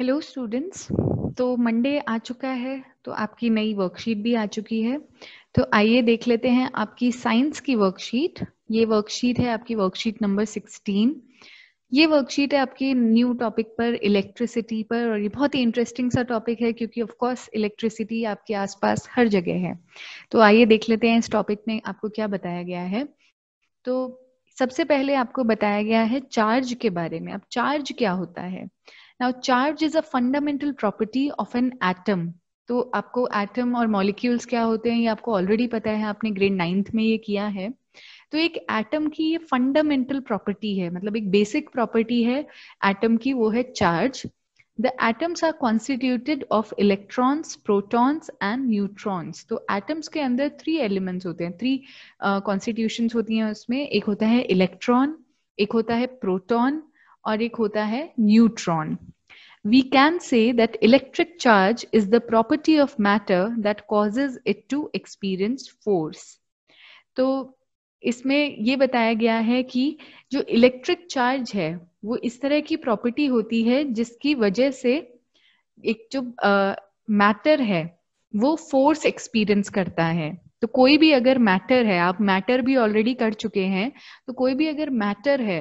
Hello students तो Monday आ चुका है तो आपकी नई वर्कशीट भी आ चुकी है तो आइए देख लेते हैं आपकी साइंस की वर्कशीट ये वर्कशीट है आपकी वर्कशीट नंबर 16 ये वर्कशीट है आपकी न्यू टॉपिक पर इलेक्ट्रिसिटी पर और ये बहुत ही इंटरेस्टिंग सा टॉपिक है क्योंकि ऑफ कोर्स इलेक्ट्रिसिटी आपके आसपास हर जगह है तो आइए देख लेते हैं इस टॉपिक में आपको क्या बताया गया है तो सबसे पहले आपको बताया गया है चार्ज के बारे में अब चार्ज क्या होता है now charge is a fundamental property of an atom तो आपको एटम और मॉलिक्यूल्स क्या होते हैं ये आपको ऑलरेडी पता है आपने ग्रेड नाइन्थ में ये किया है तो एक एटम की ये फंडामेंटल प्रॉपर्टी है मतलब एक बेसिक प्रॉपर्टी है एटम की वो है charge the atoms are constituted of electrons protons and neutrons तो एटम्स के अंदर थ्री एलिमेंट्स होते हैं थ्री कॉन्स्टिट्यूशन uh, होती हैं उसमें एक होता है इलेक्ट्रॉन एक होता है प्रोटॉन और एक होता है neutron we can say that electric charge is the property of matter that causes it to experience force तो इसमें ये बताया गया है कि जो इलेक्ट्रिक चार्ज है वो इस तरह की प्रॉपर्टी होती है जिसकी वजह से एक जो मैटर uh, है वो फोर्स एक्सपीरियंस करता है तो कोई भी अगर मैटर है आप मैटर भी ऑलरेडी कर चुके हैं तो कोई भी अगर मैटर है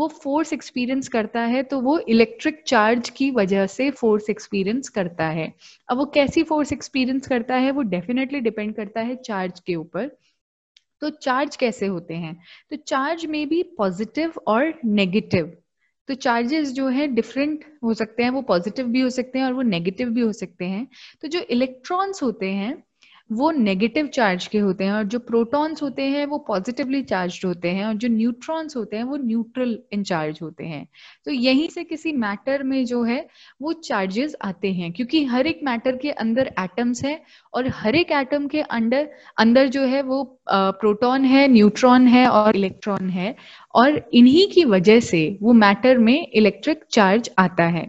वो फोर्स एक्सपीरियंस करता है तो वो इलेक्ट्रिक चार्ज की वजह से फोर्स एक्सपीरियंस करता है अब वो कैसी फोर्स एक्सपीरियंस करता है वो डेफिनेटली डिपेंड करता है चार्ज के ऊपर तो चार्ज कैसे होते हैं तो चार्ज में भी पॉजिटिव और नेगेटिव तो चार्जेस जो है डिफरेंट हो सकते हैं वो पॉजिटिव भी हो सकते हैं और वो नेगेटिव भी हो सकते हैं तो जो इलेक्ट्रॉन्स होते हैं वो नेगेटिव चार्ज के होते हैं और जो प्रोटॉन्स होते हैं वो पॉजिटिवली चार्ज होते हैं और जो न्यूट्रॉन्स होते हैं वो न्यूट्रल इन चार्ज होते हैं तो यहीं से किसी मैटर में जो है वो चार्जेस आते हैं क्योंकि हर एक मैटर के अंदर एटम्स है और हर एक एटम के अंडर अंदर जो है वो प्रोटॉन है न्यूट्रॉन है और इलेक्ट्रॉन है और इन्हीं की वजह से वो मैटर में इलेक्ट्रिक चार्ज आता है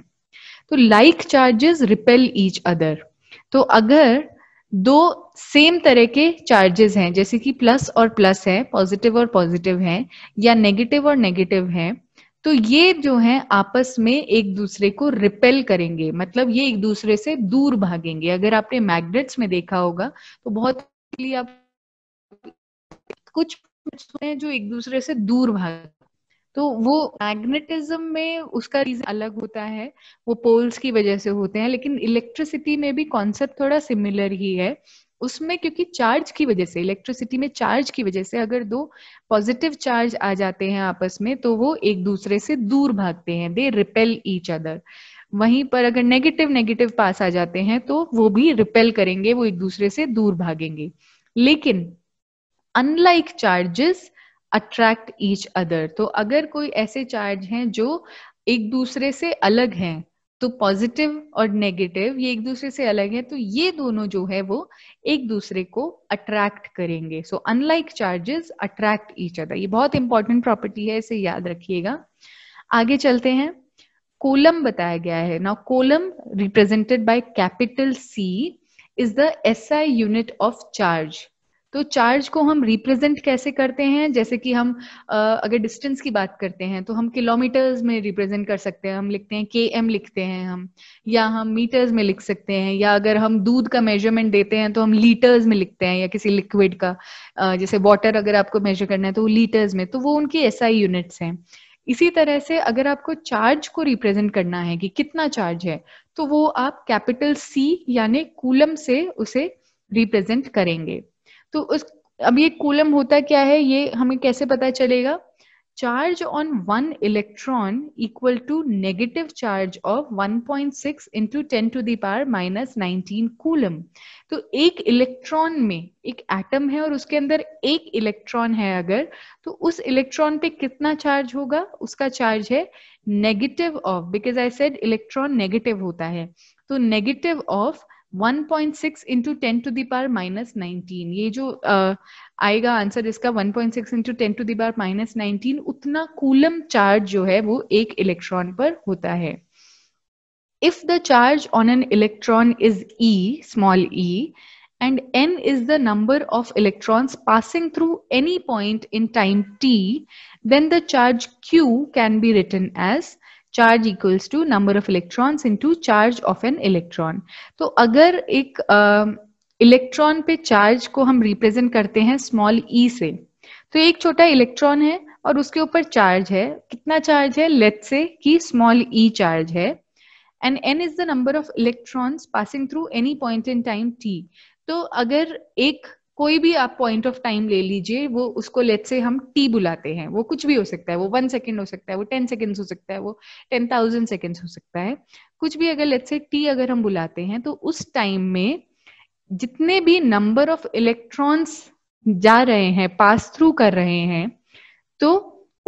तो like charges repel each other तो अगर दो सेम तरह के चार्जेस हैं जैसे कि प्लस और प्लस है पॉजिटिव और पॉजिटिव है या नेगेटिव और नेगेटिव है तो ये जो है आपस में एक दूसरे को रिपेल करेंगे मतलब ये एक दूसरे से दूर भागेंगे अगर आपने मैग्नेट्स में देखा होगा तो बहुत आप कुछ हैं जो एक दूसरे से दूर भाग तो वो मैग्नेटिज्म में उसका रीजन अलग होता है वो पोल्स की वजह से होते हैं लेकिन इलेक्ट्रिसिटी में भी कॉन्सेप्ट थोड़ा सिमिलर ही है उसमें क्योंकि चार्ज की वजह से इलेक्ट्रिसिटी में चार्ज की वजह से अगर दो पॉजिटिव चार्ज आ जाते हैं आपस में तो वो एक दूसरे से दूर भागते हैं दे रिपेल ईच अदर वहीं पर अगर नेगेटिव नेगेटिव पास आ जाते हैं तो वो भी रिपेल करेंगे वो एक दूसरे से दूर भागेंगे लेकिन unlike charges attract each other तो अगर कोई ऐसे चार्ज हैं जो एक दूसरे से अलग हैं तो पॉजिटिव और नेगेटिव ये एक दूसरे से अलग है तो ये दोनों जो है वो एक दूसरे को अट्रैक्ट करेंगे so unlike charges attract each other ये बहुत इंपॉर्टेंट प्रॉपर्टी है इसे याद रखिएगा आगे चलते हैं कोलम बताया गया है ना coulomb represented by capital C is the SI unit of charge तो चार्ज को हम रिप्रेजेंट कैसे करते हैं जैसे कि हम अगर डिस्टेंस की बात करते हैं तो हम किलोमीटर्स में रिप्रेजेंट कर सकते हैं हम लिखते हैं के एम लिखते हैं हम या हम मीटर्स में लिख सकते हैं या अगर हम दूध का मेजरमेंट देते हैं तो हम लीटर्स में लिखते हैं या किसी लिक्विड का जैसे वाटर अगर आपको मेजर करना है तो लीटर्स में तो वो उनकी एस यूनिट्स हैं इसी तरह से अगर आपको चार्ज को रिप्रेजेंट करना है कि कितना चार्ज है तो वो आप कैपिटल सी यानी कूलम से उसे रिप्रेजेंट करेंगे तो उस अब ये कूलम होता क्या है ये हमें कैसे पता चलेगा charge on one electron equal to negative charge of 1.6 point six into ten to the power minus nineteen coulomb तो एक इलेक्ट्रॉन में एक एटम है और उसके अंदर एक इलेक्ट्रॉन है अगर तो उस इलेक्ट्रॉन पे कितना चार्ज होगा उसका चार्ज है negative of because I said electron negative होता है तो negative of 1.6 into ten to the power minus nineteen ये जो uh, आएगा आंसर इसका 1.6 into ten to the power minus nineteen उतना कूलम चार्ज जो है वो एक इलेक्ट्रॉन पर होता है if the charge on an electron is e small e and n is the number of electrons passing through any point in time t then the charge q can be written as charge equals to number of electrons into charge of an electron तो अगर एक electron uh, पे charge को हम represent करते हैं small ई e से तो एक छोटा इलेक्ट्रॉन है और उसके ऊपर चार्ज है कितना चार्ज है लेट से कि स्मॉल ई चार्ज है and N is the number of electrons passing through any point in time T तो अगर एक कोई भी आप पॉइंट ऑफ टाइम ले लीजिए वो उसको लेट से हम टी बुलाते हैं वो कुछ भी हो सकता है वो वन सेकेंड हो सकता है वो टेन सेकेंड्स हो सकता है वो टेन थाउजेंड सेकेंड्स हो सकता है कुछ भी अगर लेट से टी अगर हम बुलाते हैं तो उस टाइम में जितने भी नंबर ऑफ इलेक्ट्रॉन्स जा रहे हैं पास थ्रू कर रहे हैं तो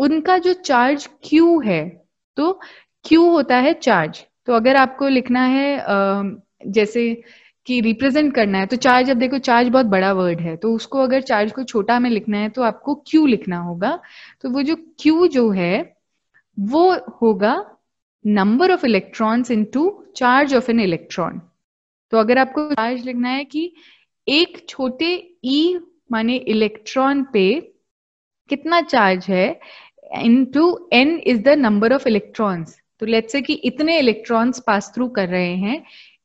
उनका जो चार्ज क्यू है तो क्यू होता है चार्ज तो अगर आपको लिखना है जैसे कि रिप्रेजेंट करना है तो चार्ज अब देखो चार्ज बहुत बड़ा वर्ड है तो उसको अगर चार्ज को छोटा में लिखना है तो आपको क्यू लिखना होगा तो वो जो क्यू जो है वो होगा number of electrons into charge of an electron तो अगर आपको चार्ज लिखना है कि एक छोटे ई e माने इलेक्ट्रॉन पे कितना चार्ज है into N is the number of electrons तो लेट्स से कि इतने इलेक्ट्रॉन्स पास थ्रू कर रहे हैं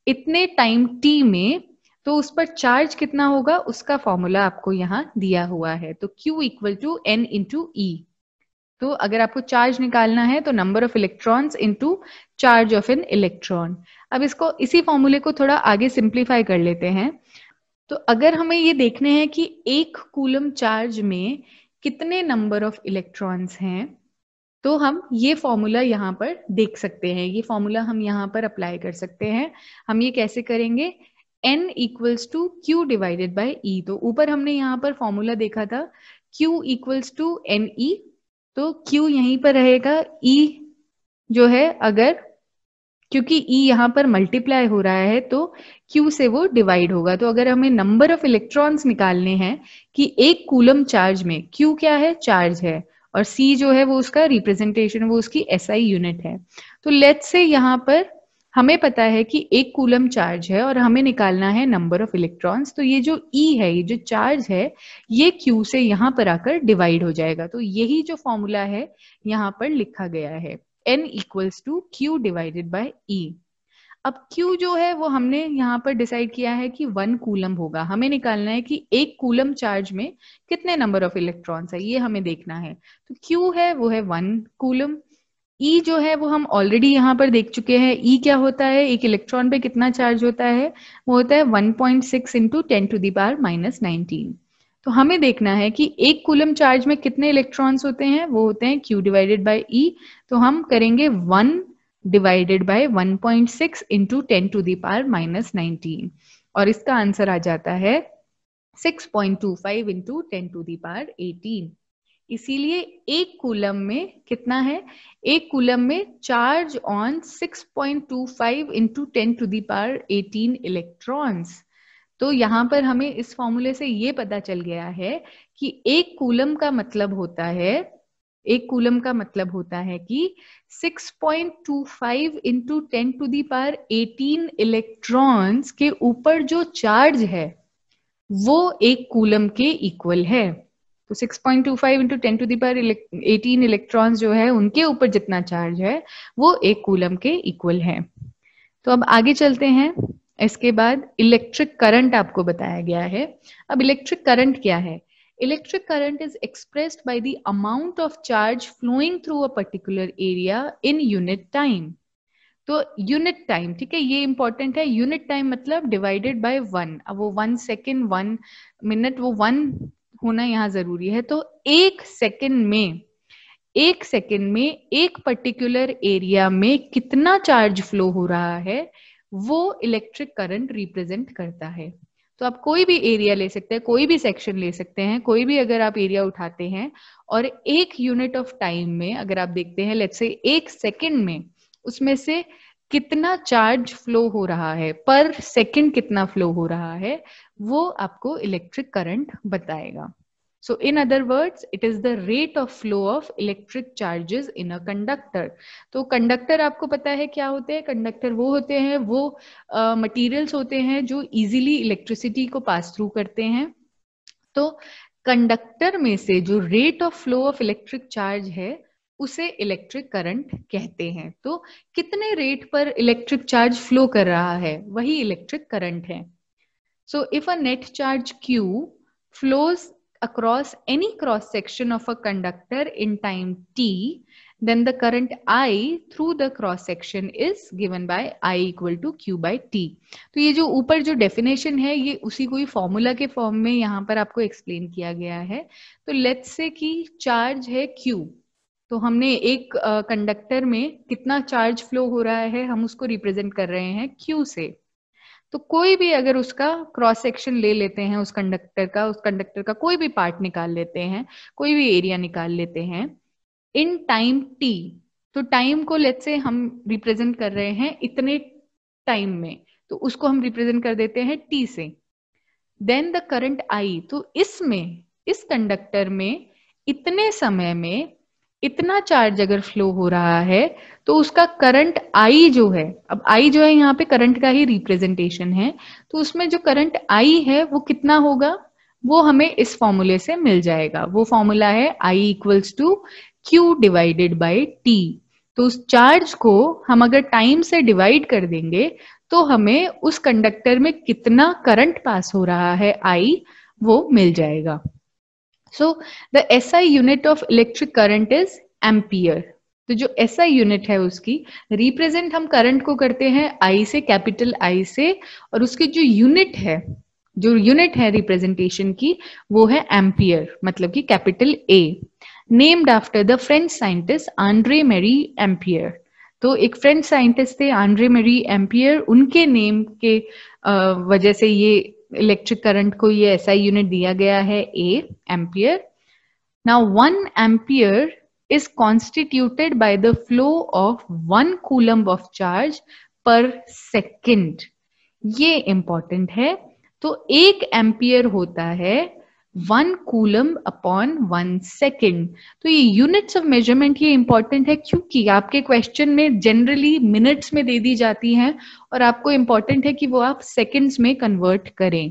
इतने टाइम टी में तो उस पर चार्ज कितना होगा उसका फॉर्मूला आपको यहाँ दिया हुआ है तो Q equal to N into E तो अगर आपको चार्ज निकालना है तो number of electrons into charge of an electron अब इसको इसी फॉर्मूले को थोड़ा आगे सिंप्लीफाई कर लेते हैं तो अगर हमें ये देखने हैं कि एक कूलम चार्ज में कितने नंबर ऑफ इलेक्ट्रॉन्स हैं तो हम ये फॉर्मूला यहाँ पर देख सकते हैं ये फॉर्मूला हम यहाँ पर अप्लाई कर सकते हैं हम ये कैसे करेंगे n equals to Q divided by E तो ऊपर हमने यहाँ पर फॉर्मूला देखा था q equals to N E तो q यहीं पर रहेगा e जो है अगर क्योंकि e यहाँ पर मल्टीप्लाई हो रहा है तो q से वो डिवाइड होगा तो अगर हमें नंबर ऑफ इलेक्ट्रॉन्स निकालने हैं कि एक कूलम चार्ज में q क्या है चार्ज है और सी जो है वो उसका रिप्रेजेंटेशन वो उसकी एस SI यूनिट है तो लेट से यहाँ पर हमें पता है कि एक कूलम चार्ज है और हमें निकालना है नंबर ऑफ इलेक्ट्रॉन्स तो ये जो ई e है ये जो चार्ज है ये क्यू से यहाँ पर आकर डिवाइड हो जाएगा तो यही जो फॉर्मूला है यहाँ पर लिखा गया है N equals to Q divided by E अब Q जो है वो हमने यहाँ पर डिसाइड किया है कि वन कूलम होगा हमें निकालना है कि एक कूलम चार्ज में कितने नंबर ऑफ इलेक्ट्रॉन्स है ये हमें देखना है तो Q है वो है वन कूलम ई e जो है वो हम ऑलरेडी यहाँ पर देख चुके हैं ई e क्या होता है एक इलेक्ट्रॉन पे कितना चार्ज होता है वो होता है one point six into ten to power minus nineteen तो हमें देखना है कि एक कूलम चार्ज में कितने इलेक्ट्रॉन्स होते हैं वो होते हैं क्यू डिवाइडेड बाई ई तो हम करेंगे one divided by 1.6 point six into ten to the power minus nineteen और इसका आंसर आ जाता है 6.25 point two five into ten to the power eighteen इसीलिए एक कूलम में कितना है एक कूलम में charge on 6.25 point two five into ten to the power eighteen electrons तो यहां पर हमें इस फॉर्मूले से ये पता चल गया है कि एक कूलम का मतलब होता है एक कूलम का मतलब होता है कि 6.25 into ten to the power 18 electrons के ऊपर जो चार्ज है वो एक कूलम के इक्वल है तो 6.25 into ten to the power eighteen electrons जो है उनके ऊपर जितना चार्ज है वो एक कूलम के इक्वल है तो अब आगे चलते हैं इसके बाद इलेक्ट्रिक करंट आपको बताया गया है अब इलेक्ट्रिक करंट क्या है electric current is expressed by the amount of charge flowing through a particular area in unit time तो यूनिट टाइम ठीक है ये इंपॉर्टेंट है यूनिट टाइम मतलब डिवाइडेड बाय वन अब वो वन सेकेंड वन मिनट वो वन होना यहाँ जरूरी है तो एक सेकेंड में एक सेकेंड में एक पर्टिकुलर एरिया में कितना चार्ज फ्लो हो रहा है वो इलेक्ट्रिक करंट रिप्रेजेंट करता है तो आप कोई भी एरिया ले सकते हैं कोई भी सेक्शन ले सकते हैं कोई भी अगर आप एरिया उठाते हैं और एक यूनिट ऑफ टाइम में अगर आप देखते हैं लेट्स से एक सेकेंड में उसमें से कितना चार्ज फ्लो हो रहा है पर सेकेंड कितना फ्लो हो रहा है वो आपको इलेक्ट्रिक करंट बताएगा So in other words, it is the rate of flow of electric charges in a conductor. to so conductor aapko pata hai kya hote hain conductor wo hote hain wo uh, materials hote hain jo easily electricity ko pass through karte hain to so conductor mein se jo rate of flow of electric charge hai उसे electric current कहते हैं तो कितने rate पर electric charge flow कर रहा है वही इलेक्ट्रिक करंट है so if a net charge Q flows across any cross section of a conductor in time t, then the current I through the cross section is given by I equal to Q by T. to ye jo upar jo definition hai ye usi को ही formula ke form mein yahan par aapko explain किया गया है तो let's say ki charge hai Q तो हमने एक conductor uh, में कितना चार्ज फ्लो हो रहा है हम उसको रिप्रेजेंट कर रहे हैं क्यू से तो कोई भी अगर उसका क्रॉस सेक्शन ले लेते हैं उस कंडक्टर का उस कंडक्टर का कोई भी पार्ट निकाल लेते हैं कोई भी एरिया निकाल लेते हैं इन टाइम टी तो टाइम को लेट से हम रिप्रेजेंट कर रहे हैं इतने टाइम में तो उसको हम रिप्रेजेंट कर देते हैं टी से देन द करंट आई तो इसमें इस कंडक्टर में इतने समय में इतना चार्ज अगर फ्लो हो रहा है तो उसका करंट आई जो है अब आई जो है यहाँ पे करंट का ही रिप्रेजेंटेशन है तो उसमें जो करंट आई है वो कितना होगा वो हमें इस फॉर्मूले से मिल जाएगा वो फॉर्मूला है I equals to Q divided by T तो उस चार्ज को हम अगर टाइम से डिवाइड कर देंगे तो हमें उस कंडक्टर में कितना करंट पास हो रहा है आई वो मिल जाएगा so the S I unit of electric current is ampere तो जो एस आई यूनिट है उसकी रिप्रेजेंट हम करंट को करते हैं आई से कैपिटल आई से और उसकी जो यूनिट है जो यूनिट है रिप्रेजेंटेशन की वो है एम्पियर मतलब कि capital A named after the French scientist Andre Marie Ampere तो एक फ्रेंच साइंटिस्ट थे आंड्रे मेरी एम्पियर उनके नेम के वजह से ये इलेक्ट्रिक करंट को ये ऐसा यूनिट दिया गया है a ampere now one ampere is constituted by the flow of one coulomb of charge per second ये इंपॉर्टेंट है तो एक एम्पियर होता है one coulomb upon one second तो ये यूनिट्स ऑफ मेजरमेंट ये इंपॉर्टेंट है क्योंकि आपके क्वेश्चन में जनरली मिनट्स में दे दी जाती हैं और आपको इंपॉर्टेंट है कि वो आप सेकेंड्स में कन्वर्ट करें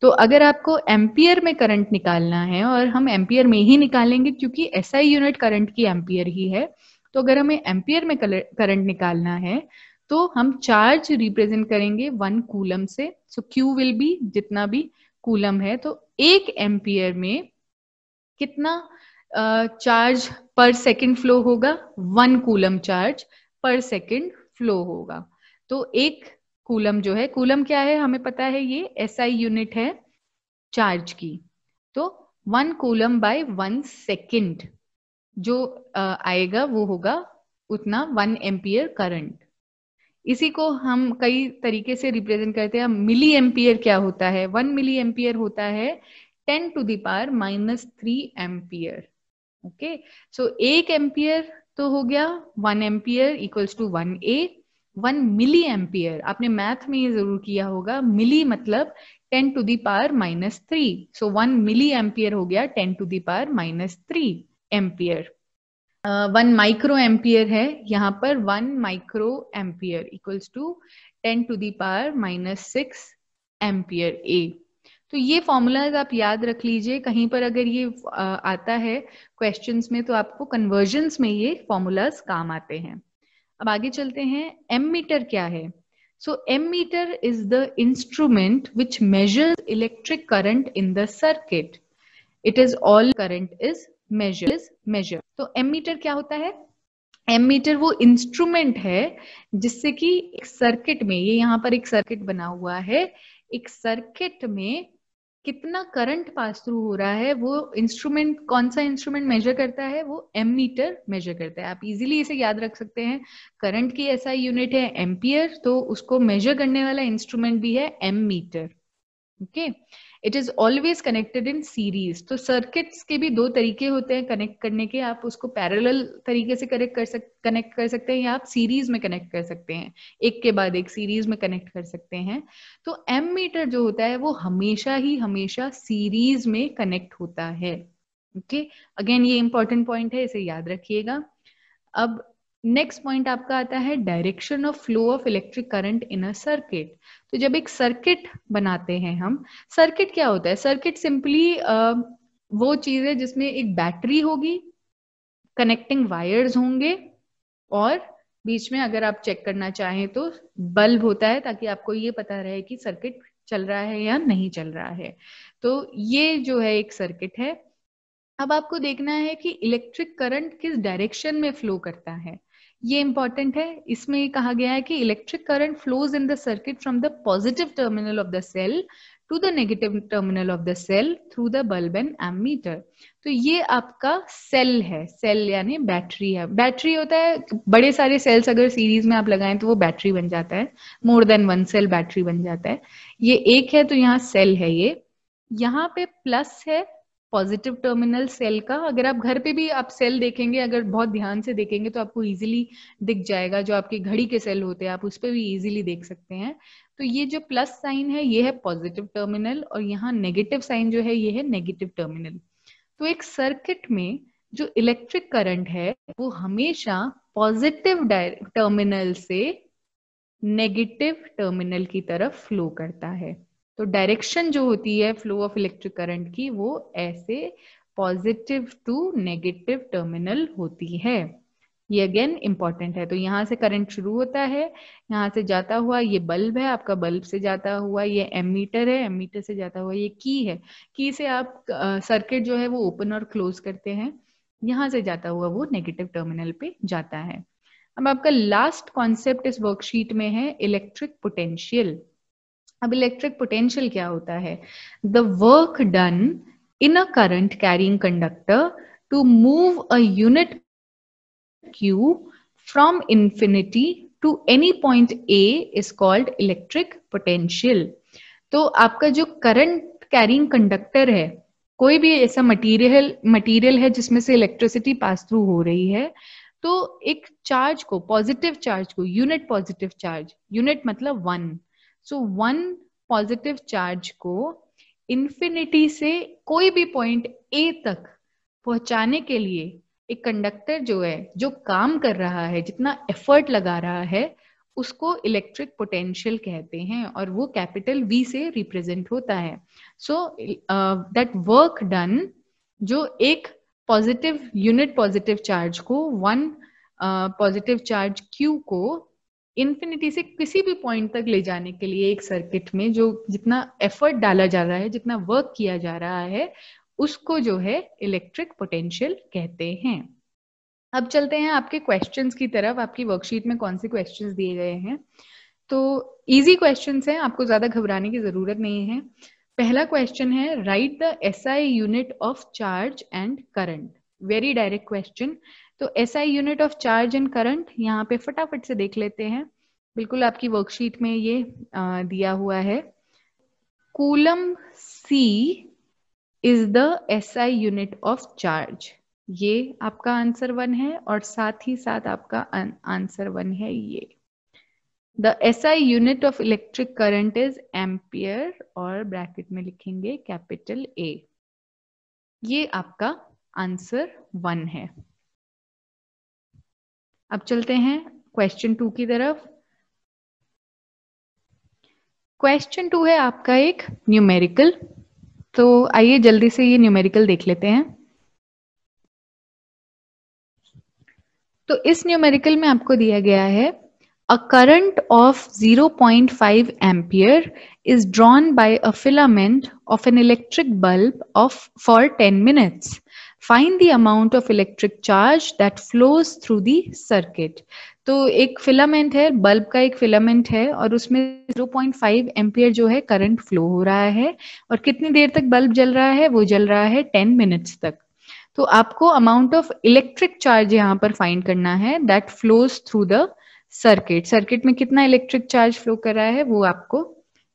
तो अगर आपको एम्पियर में करंट निकालना है और हम एम्पियर में ही निकालेंगे क्योंकि ऐसा ही यूनिट करंट की एम्पियर ही है तो अगर हमें एम्पियर में करंट निकालना है तो हम चार्ज रिप्रेजेंट करेंगे वन कूलम से सो क्यू विल बी जितना भी कूलम है तो एक एम्पियर में कितना चार्ज पर सेकंड फ्लो होगा one coulomb charge per second flow होगा तो एक कूलम जो है कूलम क्या है हमें पता है ये एसआई यूनिट है चार्ज की तो one coulomb by one second जो आएगा वो होगा उतना वन एम्पियर करंट इसी को हम कई तरीके से रिप्रेजेंट करते हैं मिली एम्पियर क्या होता है वन मिली एम्पियर होता है ten to the power minus three ampere okay so एक एम्पियर तो हो गया one ampere equals to one a one milli ampere आपने मैथ में ये जरूर किया होगा मिली मतलब ten to the power minus three so one milli ampere हो गया ten to the power minus three ampere one micro ampere है यहाँ पर one micro ampere equals to ten to the power minus six ampere ए तो ये फॉर्मूलाज आप याद रख लीजिए कहीं पर अगर ये आता है क्वेश्चंस में तो आपको कन्वर्जन्स में ये फॉर्मूलाज काम आते हैं अब आगे चलते हैं एम मीटर क्या है so ammeter is the instrument which measures electric current in the circuit it is all current is measure is measure तो एम मीटर क्या होता है एम मीटर वो इंस्ट्रूमेंट है जिससे कि एक सर्किट में ये यहाँ पर एक सर्किट बना हुआ है एक सर्किट में कितना करंट पास थ्रू हो रहा है वो इंस्ट्रूमेंट कौन सा इंस्ट्रूमेंट मेजर करता है वो एम मीटर मेजर करता है आप इजीली इसे याद रख सकते हैं करंट की ऐसा यूनिट है एम्पियर तो उसको मेजर करने वाला इंस्ट्रूमेंट भी है ammeter okay okay? It is always connected in series तो सर्किट्स के भी दो तरीके होते हैं कनेक्ट करने के आप उसको पैरल तरीके से कनेक्ट कर सक कनेक्ट कर सकते हैं या आप सीरीज में कनेक्ट कर सकते हैं एक के बाद एक सीरीज में कनेक्ट कर सकते हैं तो एम मीटर जो होता है वो हमेशा ही हमेशा सीरीज में कनेक्ट होता है ओके okay? अगेन ये इंपॉर्टेंट पॉइंट है इसे याद रखिएगा अब नेक्स्ट पॉइंट आपका आता है direction of flow of electric current in a circuit तो जब एक सर्किट बनाते हैं हम सर्किट क्या होता है सर्किट सिंपली वो चीज है जिसमें एक बैटरी होगी कनेक्टिंग वायर्स होंगे और बीच में अगर आप चेक करना चाहें तो बल्ब होता है ताकि आपको ये पता रहे कि सर्किट चल रहा है या नहीं चल रहा है तो ये जो है एक सर्किट है अब आपको देखना है कि इलेक्ट्रिक करंट किस डायरेक्शन में फ्लो करता है ये इंपॉर्टेंट है इसमें कहा गया है कि electric current flows in the circuit from the positive terminal of the cell to the negative terminal of the cell through the bulb and ammeter तो ये आपका सेल है सेल यानी बैटरी है बैटरी होता है बड़े सारे सेल्स अगर सीरीज में आप लगाएं तो वो बैटरी बन जाता है more than one cell battery बन जाता है ये एक है तो यहाँ सेल है ये यहाँ पे प्लस है पॉजिटिव टर्मिनल सेल का अगर आप घर पे भी आप सेल देखेंगे अगर बहुत ध्यान से देखेंगे तो आपको इजीली दिख जाएगा जो आपकी घड़ी के सेल होते हैं आप उस पर भी इजीली देख सकते हैं तो ये जो प्लस साइन है ये है पॉजिटिव टर्मिनल और यहाँ नेगेटिव साइन जो है ये है नेगेटिव टर्मिनल तो एक सर्किट में जो इलेक्ट्रिक करंट है वो हमेशा पॉजिटिव टर्मिनल से नेगेटिव टर्मिनल की तरफ फ्लो करता है तो डायरेक्शन जो होती है फ्लो ऑफ इलेक्ट्रिक करंट की वो ऐसे पॉजिटिव टू नेगेटिव टर्मिनल होती है ये अगेन इंपॉर्टेंट है तो यहाँ से करंट शुरू होता है यहाँ से जाता हुआ ये बल्ब है आपका बल्ब से जाता हुआ ये एमीटर है एमीटर से जाता हुआ ये की है की से आप सर्किट जो है वो ओपन और क्लोज करते हैं यहाँ से जाता हुआ वो नेगेटिव टर्मिनल पे जाता है अब आपका लास्ट कॉन्सेप्ट इस वर्कशीट में है इलेक्ट्रिक पोटेंशियल अब इलेक्ट्रिक पोटेंशियल क्या होता है the work done in a current carrying conductor to move a unit Q from infinity to any point A is called electric potential तो आपका जो करंट कैरिंग कंडक्टर है कोई भी ऐसा मटेरियल मटेरियल है जिसमें से इलेक्ट्रिसिटी पास थ्रू हो रही है तो एक चार्ज को पॉजिटिव चार्ज को यूनिट पॉजिटिव चार्ज यूनिट मतलब one so one positive charge को इन्फिनिटी से कोई भी पॉइंट ए तक पहुंचाने के लिए एक कंडक्टर जो है जो काम कर रहा है जितना एफर्ट लगा रहा है उसको इलेक्ट्रिक पोटेंशियल कहते हैं और वो कैपिटल वी से रिप्रेजेंट होता है सो दैट वर्क डन जो एक पॉजिटिव यूनिट पॉजिटिव चार्ज को वन पॉजिटिव चार्ज क्यू को इन्फिनिटी से किसी भी पॉइंट तक ले जाने के लिए एक सर्किट में जो जितना एफर्ट डाला जा रहा है जितना वर्क किया जा रहा है उसको जो है इलेक्ट्रिक पोटेंशियल कहते हैं अब चलते हैं आपके क्वेश्चंस की तरफ आपकी वर्कशीट में कौन से क्वेश्चंस दिए गए हैं तो इजी क्वेश्चंस हैं आपको ज्यादा घबराने की जरूरत नहीं है पहला क्वेश्चन है write the SI unit of charge and current very direct question तो SI unit of charge and current यहाँ पे फटाफट से देख लेते हैं बिल्कुल आपकी वर्कशीट में ये आ, दिया हुआ है coulomb C is the SI unit of charge ये आपका आंसर वन है और साथ ही साथ आपका आंसर वन है ये the SI unit of electric current is ampere और ब्रैकेट में लिखेंगे कैपिटल ए ये आपका आंसर वन है अब चलते हैं क्वेश्चन टू की तरफ क्वेश्चन टू है आपका एक न्यूमेरिकल तो आइए जल्दी से ये न्यूमेरिकल देख लेते हैं तो इस न्यूमेरिकल में आपको दिया गया है a current of 0.5 point ampere is drawn by a filament of an electric bulb of for 10 minutes find the amount of electric charge that flows through the circuit तो एक फिलामेंट है बल्ब का एक फिलामेंट है और उसमें 0.5 ampere जो है करंट फ्लो हो रहा है और कितनी देर तक बल्ब जल रहा है वो जल रहा है 10 मिनट्स तक तो आपको अमाउंट ऑफ इलेक्ट्रिक चार्ज यहाँ पर फाइंड करना है that flows through the circuit circuit में कितना इलेक्ट्रिक चार्ज फ्लो कर रहा है वो आपको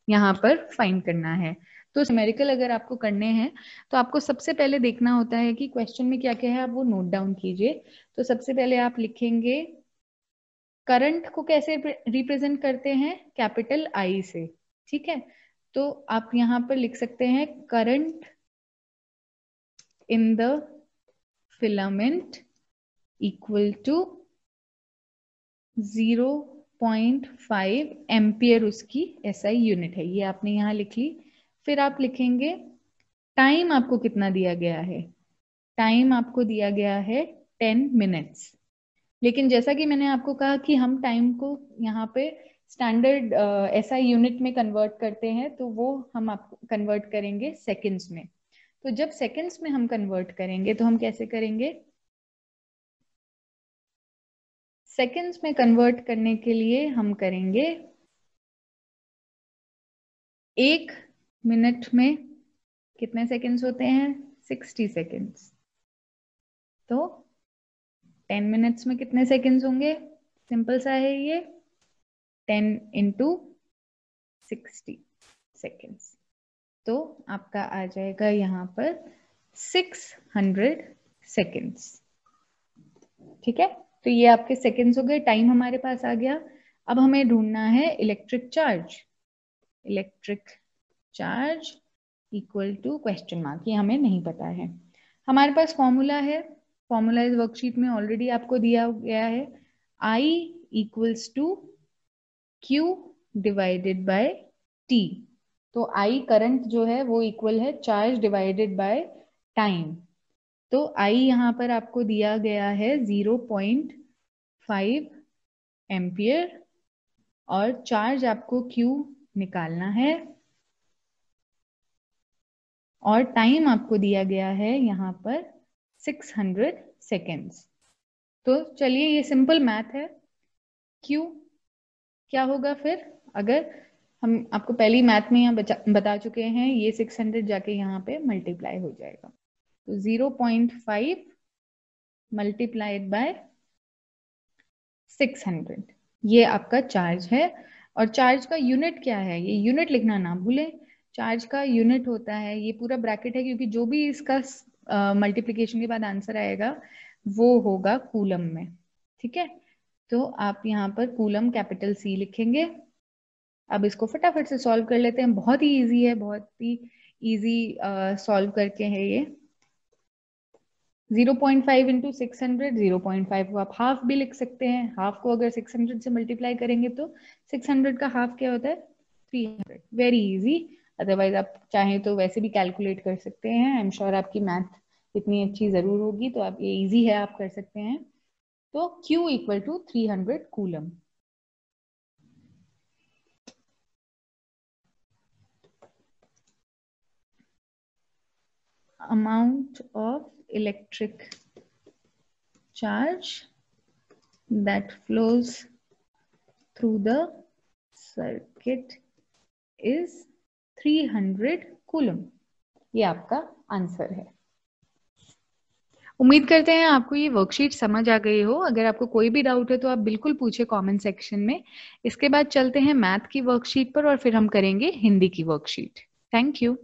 यहाँ पर फाइंड करना है तो न्यूमेरिकल अगर आपको करने हैं तो आपको सबसे पहले देखना होता है कि क्वेश्चन में क्या क्या है आप वो नोट डाउन कीजिए तो सबसे पहले आप लिखेंगे करंट को कैसे रिप्रेजेंट करते हैं कैपिटल आई से ठीक है तो आप यहाँ पर लिख सकते हैं current in the filament equal to zero point five ampere उसकी एसआई यूनिट है ये आपने यहाँ लिख ली फिर आप लिखेंगे टाइम आपको कितना दिया गया है टाइम आपको दिया गया है टेन मिनट्स लेकिन जैसा कि मैंने आपको कहा कि हम टाइम को यहाँ पे स्टैंडर्ड ऐसा यूनिट में कन्वर्ट करते हैं तो वो हम आपको कन्वर्ट करेंगे सेकंड्स में तो जब सेकंड्स में हम कन्वर्ट करेंगे तो हम कैसे करेंगे सेकंड्स में कन्वर्ट करने के लिए हम करेंगे एक मिनट में कितने सेकेंड्स होते हैं सिक्सटी सेकेंड्स तो टेन मिनट्स में कितने सेकेंड्स होंगे सिंपल सा है ये टेन इंटू सिक्सटी सेकेंड्स तो आपका आ जाएगा यहाँ पर सिक्स हंड्रेड सेकेंड्स ठीक है तो ये आपके सेकेंड्स हो गए टाइम हमारे पास आ गया अब हमें ढूंढना है electric charge electric charge equal to question mark ये हमें नहीं पता है हमारे पास फॉर्मूला है फॉर्मूला इस वर्कशीट में ऑलरेडी आपको दिया गया है I equals to Q divided by T तो आई करंट जो है वो इक्वल है चार्ज डिवाइडेड बाय टाइम तो आई यहाँ पर आपको दिया गया है जीरो पॉइंट फाइव एम्पियर और चार्ज आपको क्यू निकालना है और टाइम आपको दिया गया है यहाँ पर 600 सेकेंड्स तो चलिए ये सिंपल मैथ है क्यों क्या होगा फिर अगर हम आपको पहली मैथ में यहाँ बता चुके हैं ये 600 जाके यहाँ पे मल्टीप्लाई हो जाएगा तो 0.5 मल्टीप्लाइड बाय सिक्स ये आपका चार्ज है और चार्ज का यूनिट क्या है ये यूनिट लिखना ना भूलें चार्ज का यूनिट होता है ये पूरा ब्रैकेट है क्योंकि जो भी इसका मल्टीप्लीकेशन uh, के बाद आंसर आएगा वो होगा कूलम में ठीक है तो आप यहाँ पर कूलम कैपिटल सी लिखेंगे अब इसको फटाफट से सॉल्व कर लेते हैं बहुत ही इजी है बहुत ही इजी सॉल्व uh, करके है ये 0.5 point five into six hundred zero point five को आप हाफ भी लिख सकते हैं हाफ को अगर 600 से मल्टीप्लाई करेंगे तो 600 का हाफ क्या होता है 300 वेरी इजी अदरवाइज आप चाहें तो वैसे भी कैलकुलेट कर सकते हैं आई एम श्योर आपकी मैथ इतनी अच्छी ज़रूर होगी तो आप ये इजी है आप कर सकते हैं तो Q equal to three hundred coulomb amount of electric charge that flows through the circuit is 300 coulomb ये आपका आंसर है उम्मीद करते हैं आपको ये वर्कशीट समझ आ गई हो अगर आपको कोई भी डाउट है तो आप बिल्कुल पूछे कमेंट सेक्शन में इसके बाद चलते हैं मैथ की वर्कशीट पर और फिर हम करेंगे हिंदी की वर्कशीट थैंक यू